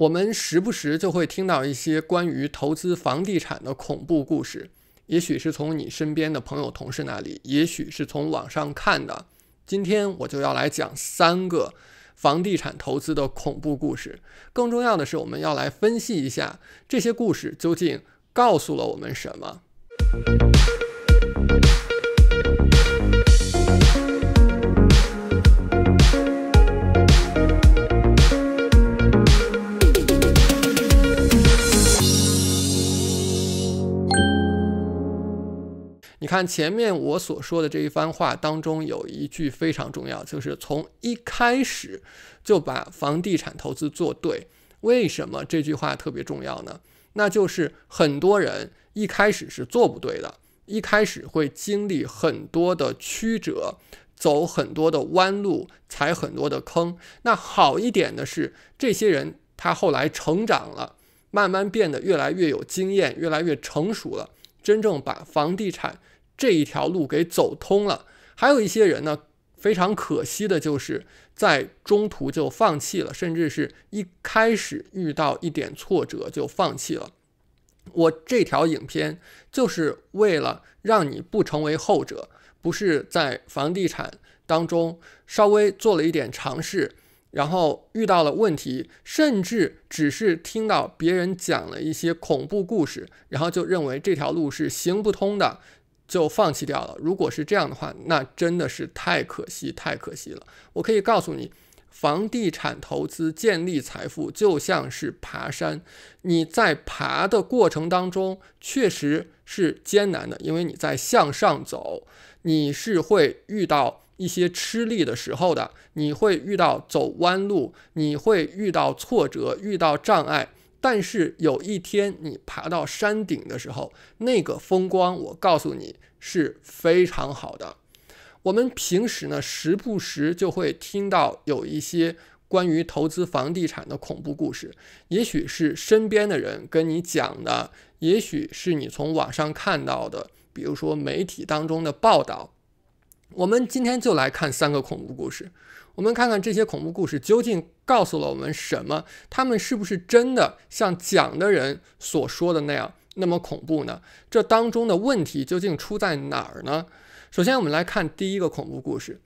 我们时不时就会听到一些关于投资房地产的恐怖故事，也许是从你身边的朋友、同事那里，也许是从网上看的。今天我就要来讲三个房地产投资的恐怖故事。更重要的是，我们要来分析一下这些故事究竟告诉了我们什么。前面我所说的这一番话当中有一句非常重要，就是从一开始就把房地产投资做对。为什么这句话特别重要呢？那就是很多人一开始是做不对的，一开始会经历很多的曲折，走很多的弯路，踩很多的坑。那好一点的是，这些人他后来成长了，慢慢变得越来越有经验，越来越成熟了，真正把房地产。这一条路给走通了，还有一些人呢，非常可惜的就是在中途就放弃了，甚至是一开始遇到一点挫折就放弃了。我这条影片就是为了让你不成为后者，不是在房地产当中稍微做了一点尝试，然后遇到了问题，甚至只是听到别人讲了一些恐怖故事，然后就认为这条路是行不通的。就放弃掉了。如果是这样的话，那真的是太可惜，太可惜了。我可以告诉你，房地产投资建立财富就像是爬山，你在爬的过程当中确实是艰难的，因为你在向上走，你是会遇到一些吃力的时候的，你会遇到走弯路，你会遇到挫折，遇到障碍。但是有一天你爬到山顶的时候，那个风光，我告诉你是非常好的。我们平时呢，时不时就会听到有一些关于投资房地产的恐怖故事，也许是身边的人跟你讲的，也许是你从网上看到的，比如说媒体当中的报道。我们今天就来看三个恐怖故事。我们看看这些恐怖故事究竟告诉了我们什么？他们是不是真的像讲的人所说的那样那么恐怖呢？这当中的问题究竟出在哪儿呢？首先，我们来看第一个恐怖故事，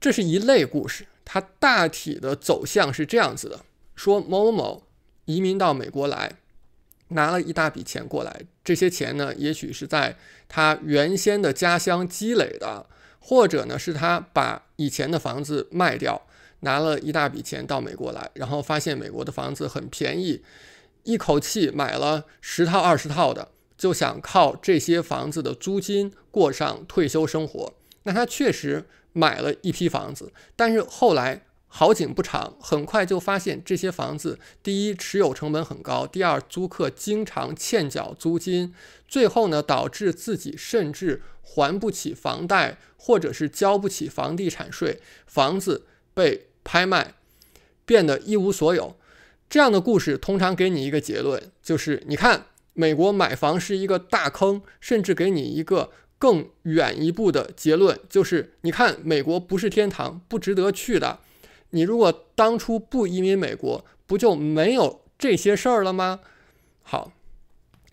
这是一类故事，它大体的走向是这样子的：说某某某移民到美国来，拿了一大笔钱过来，这些钱呢，也许是在他原先的家乡积累的。或者呢，是他把以前的房子卖掉，拿了一大笔钱到美国来，然后发现美国的房子很便宜，一口气买了十套二十套的，就想靠这些房子的租金过上退休生活。那他确实买了一批房子，但是后来。好景不长，很快就发现这些房子，第一持有成本很高，第二租客经常欠缴租金，最后呢导致自己甚至还不起房贷，或者是交不起房地产税，房子被拍卖，变得一无所有。这样的故事通常给你一个结论，就是你看美国买房是一个大坑，甚至给你一个更远一步的结论，就是你看美国不是天堂，不值得去的。你如果当初不移民美国，不就没有这些事儿了吗？好，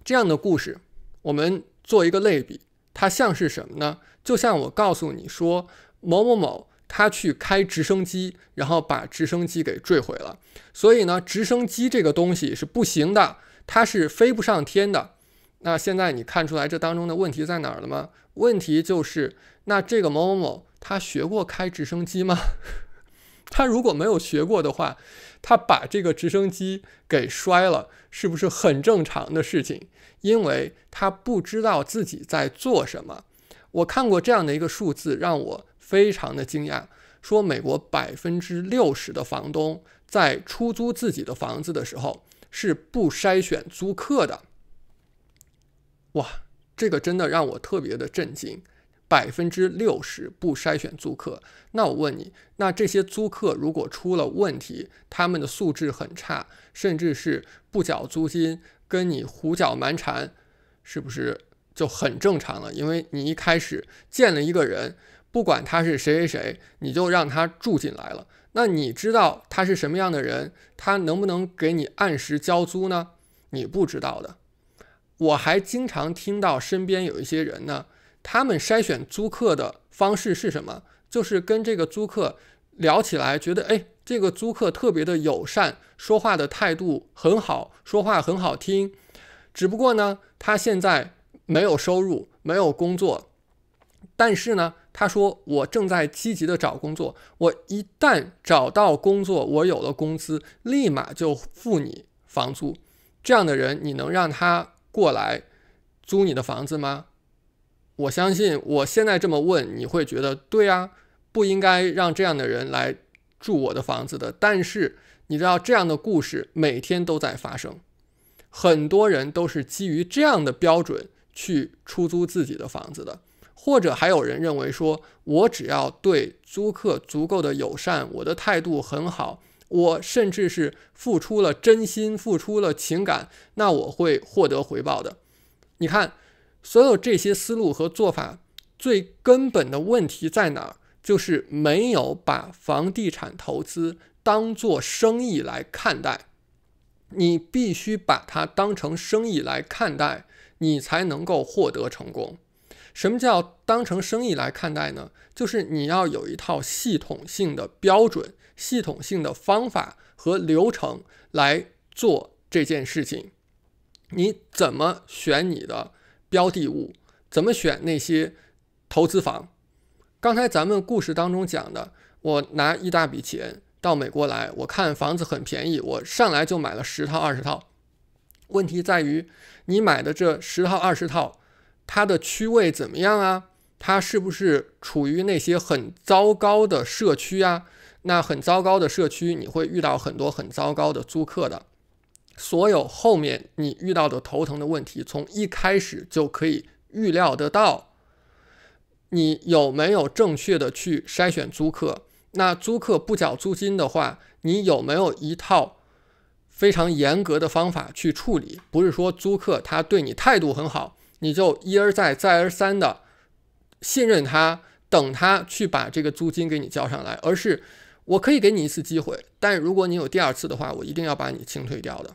这样的故事，我们做一个类比，它像是什么呢？就像我告诉你说，某某某他去开直升机，然后把直升机给坠毁了。所以呢，直升机这个东西是不行的，它是飞不上天的。那现在你看出来这当中的问题在哪儿了吗？问题就是，那这个某某某他学过开直升机吗？他如果没有学过的话，他把这个直升机给摔了，是不是很正常的事情？因为他不知道自己在做什么。我看过这样的一个数字，让我非常的惊讶，说美国百分之六十的房东在出租自己的房子的时候是不筛选租客的。哇，这个真的让我特别的震惊。百分之六十不筛选租客，那我问你，那这些租客如果出了问题，他们的素质很差，甚至是不缴租金，跟你胡搅蛮缠，是不是就很正常了？因为你一开始见了一个人，不管他是谁谁谁，你就让他住进来了。那你知道他是什么样的人，他能不能给你按时交租呢？你不知道的。我还经常听到身边有一些人呢。他们筛选租客的方式是什么？就是跟这个租客聊起来，觉得哎，这个租客特别的友善，说话的态度很好，说话很好听。只不过呢，他现在没有收入，没有工作。但是呢，他说我正在积极的找工作，我一旦找到工作，我有了工资，立马就付你房租。这样的人，你能让他过来租你的房子吗？我相信我现在这么问，你会觉得对啊，不应该让这样的人来住我的房子的。但是你知道，这样的故事每天都在发生，很多人都是基于这样的标准去出租自己的房子的，或者还有人认为说，我只要对租客足够的友善，我的态度很好，我甚至是付出了真心，付出了情感，那我会获得回报的。你看。所有这些思路和做法，最根本的问题在哪儿？就是没有把房地产投资当做生意来看待。你必须把它当成生意来看待，你才能够获得成功。什么叫当成生意来看待呢？就是你要有一套系统性的标准、系统性的方法和流程来做这件事情。你怎么选你的？标的物怎么选？那些投资房，刚才咱们故事当中讲的，我拿一大笔钱到美国来，我看房子很便宜，我上来就买了十套、二十套。问题在于，你买的这十套、二十套，它的区位怎么样啊？它是不是处于那些很糟糕的社区啊？那很糟糕的社区，你会遇到很多很糟糕的租客的。所有后面你遇到的头疼的问题，从一开始就可以预料得到。你有没有正确的去筛选租客？那租客不缴租金的话，你有没有一套非常严格的方法去处理？不是说租客他对你态度很好，你就一而再、再而三的信任他，等他去把这个租金给你交上来，而是我可以给你一次机会，但如果你有第二次的话，我一定要把你清退掉的。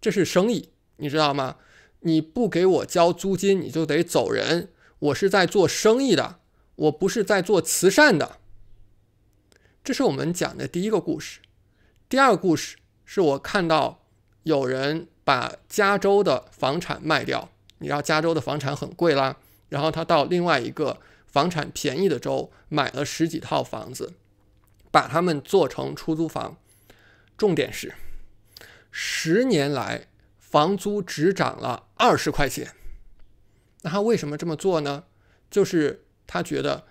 这是生意，你知道吗？你不给我交租金，你就得走人。我是在做生意的，我不是在做慈善的。这是我们讲的第一个故事。第二个故事是我看到有人把加州的房产卖掉，你知道加州的房产很贵啦，然后他到另外一个房产便宜的州买了十几套房子，把它们做成出租房。重点是。十年来，房租只涨了二十块钱。那他为什么这么做呢？就是他觉得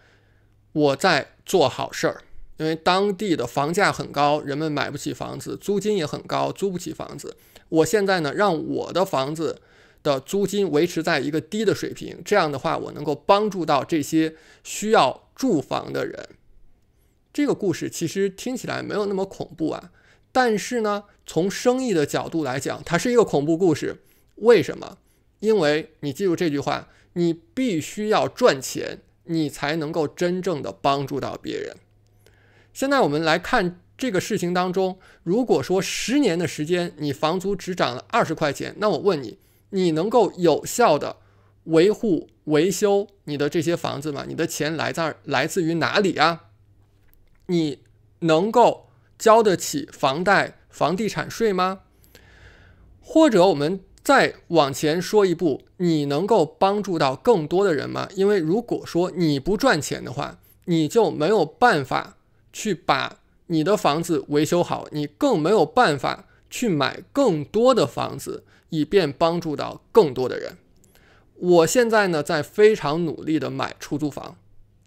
我在做好事儿，因为当地的房价很高，人们买不起房子，租金也很高，租不起房子。我现在呢，让我的房子的租金维持在一个低的水平，这样的话，我能够帮助到这些需要住房的人。这个故事其实听起来没有那么恐怖啊。但是呢，从生意的角度来讲，它是一个恐怖故事。为什么？因为你记住这句话：你必须要赚钱，你才能够真正的帮助到别人。现在我们来看这个事情当中，如果说十年的时间，你房租只涨了二十块钱，那我问你，你能够有效的维护、维修你的这些房子吗？你的钱来自来自于哪里啊？你能够？交得起房贷、房地产税吗？或者我们再往前说一步，你能够帮助到更多的人吗？因为如果说你不赚钱的话，你就没有办法去把你的房子维修好，你更没有办法去买更多的房子，以便帮助到更多的人。我现在呢，在非常努力的买出租房，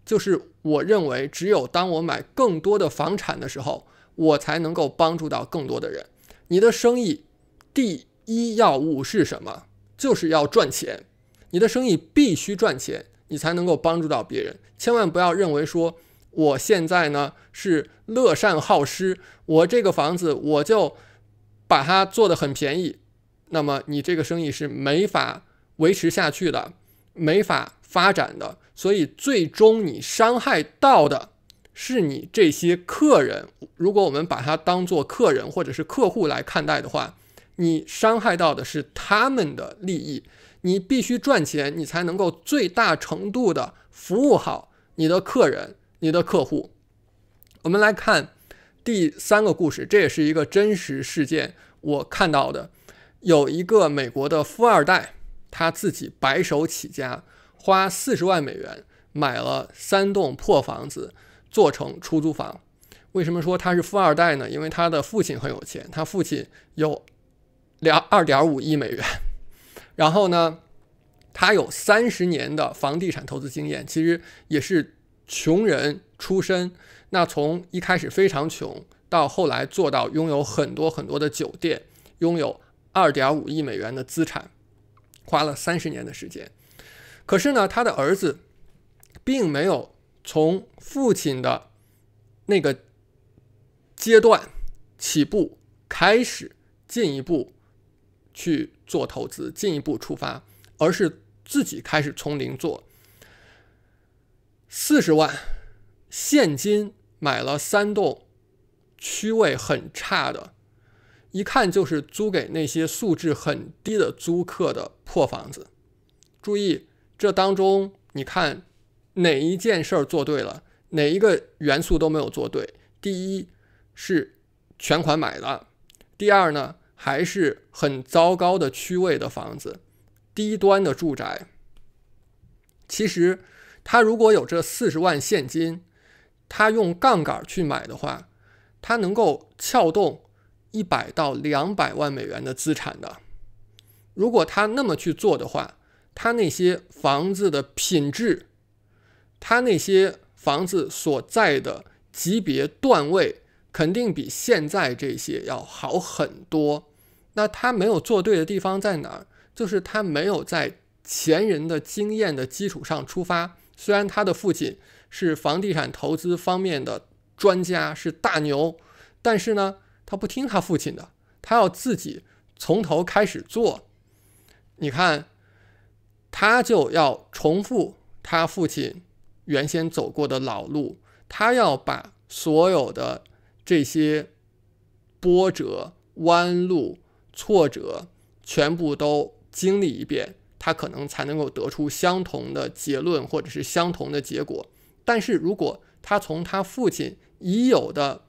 就是我认为只有当我买更多的房产的时候。我才能够帮助到更多的人。你的生意第一要务是什么？就是要赚钱。你的生意必须赚钱，你才能够帮助到别人。千万不要认为说我现在呢是乐善好施，我这个房子我就把它做得很便宜，那么你这个生意是没法维持下去的，没法发展的。所以最终你伤害到的。是你这些客人，如果我们把它当做客人或者是客户来看待的话，你伤害到的是他们的利益。你必须赚钱，你才能够最大程度的服务好你的客人、你的客户。我们来看第三个故事，这也是一个真实事件，我看到的，有一个美国的富二代，他自己白手起家，花四十万美元买了三栋破房子。做成出租房，为什么说他是富二代呢？因为他的父亲很有钱，他父亲有两二点五亿美元。然后呢，他有三十年的房地产投资经验，其实也是穷人出身。那从一开始非常穷，到后来做到拥有很多很多的酒店，拥有二点五亿美元的资产，花了三十年的时间。可是呢，他的儿子并没有。从父亲的那个阶段起步，开始进一步去做投资，进一步出发，而是自己开始从零做。四十万现金买了三栋区位很差的，一看就是租给那些素质很低的租客的破房子。注意，这当中你看。哪一件事儿做对了，哪一个元素都没有做对。第一是全款买了，第二呢还是很糟糕的区位的房子，低端的住宅。其实他如果有这四十万现金，他用杠杆去买的话，他能够撬动一百到两百万美元的资产的。如果他那么去做的话，他那些房子的品质。他那些房子所在的级别段位肯定比现在这些要好很多。那他没有做对的地方在哪儿？就是他没有在前人的经验的基础上出发。虽然他的父亲是房地产投资方面的专家，是大牛，但是呢，他不听他父亲的，他要自己从头开始做。你看，他就要重复他父亲。原先走过的老路，他要把所有的这些波折、弯路、挫折全部都经历一遍，他可能才能够得出相同的结论或者是相同的结果。但是如果他从他父亲已有的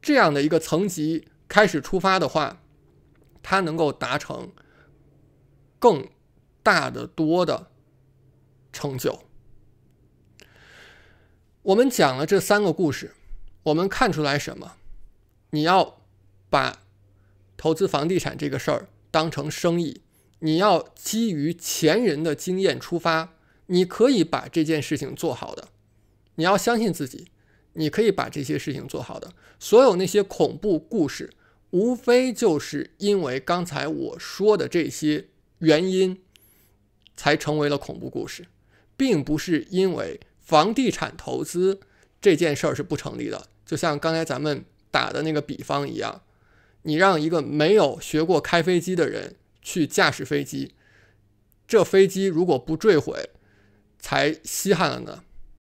这样的一个层级开始出发的话，他能够达成更大的多的成就。我们讲了这三个故事，我们看出来什么？你要把投资房地产这个事儿当成生意，你要基于前人的经验出发，你可以把这件事情做好的。你要相信自己，你可以把这些事情做好的。所有那些恐怖故事，无非就是因为刚才我说的这些原因，才成为了恐怖故事，并不是因为。房地产投资这件事儿是不成立的，就像刚才咱们打的那个比方一样，你让一个没有学过开飞机的人去驾驶飞机，这飞机如果不坠毁，才稀罕了呢。